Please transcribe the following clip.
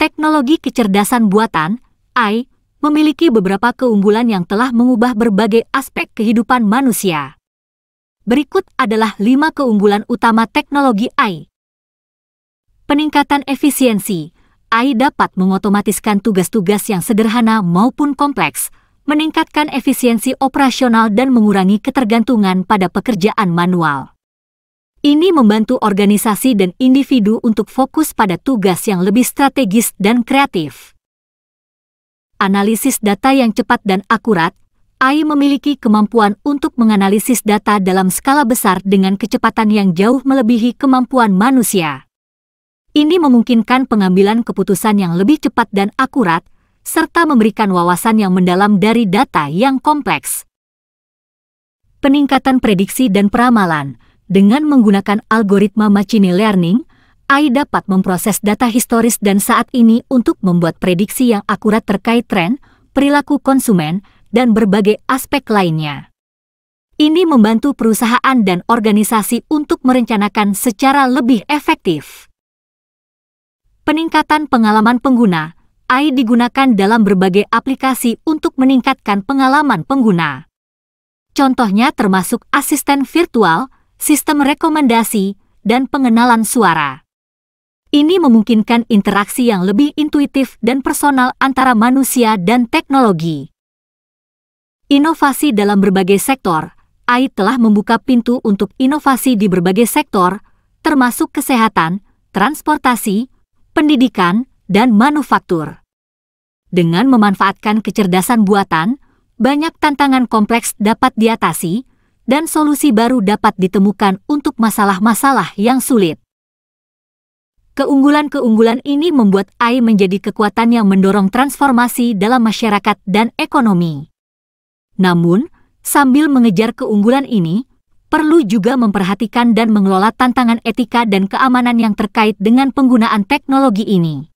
Teknologi kecerdasan buatan, AI, memiliki beberapa keunggulan yang telah mengubah berbagai aspek kehidupan manusia. Berikut adalah lima keunggulan utama teknologi AI. Peningkatan efisiensi. AI dapat mengotomatiskan tugas-tugas yang sederhana maupun kompleks, meningkatkan efisiensi operasional dan mengurangi ketergantungan pada pekerjaan manual. Ini membantu organisasi dan individu untuk fokus pada tugas yang lebih strategis dan kreatif. Analisis data yang cepat dan akurat, AI memiliki kemampuan untuk menganalisis data dalam skala besar dengan kecepatan yang jauh melebihi kemampuan manusia. Ini memungkinkan pengambilan keputusan yang lebih cepat dan akurat, serta memberikan wawasan yang mendalam dari data yang kompleks. Peningkatan prediksi dan peramalan – dengan menggunakan algoritma machine learning, AI dapat memproses data historis dan saat ini untuk membuat prediksi yang akurat terkait tren, perilaku konsumen, dan berbagai aspek lainnya. Ini membantu perusahaan dan organisasi untuk merencanakan secara lebih efektif. Peningkatan pengalaman pengguna AI digunakan dalam berbagai aplikasi untuk meningkatkan pengalaman pengguna. Contohnya termasuk asisten virtual, sistem rekomendasi, dan pengenalan suara. Ini memungkinkan interaksi yang lebih intuitif dan personal antara manusia dan teknologi. Inovasi dalam berbagai sektor, AI telah membuka pintu untuk inovasi di berbagai sektor, termasuk kesehatan, transportasi, pendidikan, dan manufaktur. Dengan memanfaatkan kecerdasan buatan, banyak tantangan kompleks dapat diatasi, dan solusi baru dapat ditemukan untuk masalah-masalah yang sulit. Keunggulan-keunggulan ini membuat AI menjadi kekuatan yang mendorong transformasi dalam masyarakat dan ekonomi. Namun, sambil mengejar keunggulan ini, perlu juga memperhatikan dan mengelola tantangan etika dan keamanan yang terkait dengan penggunaan teknologi ini.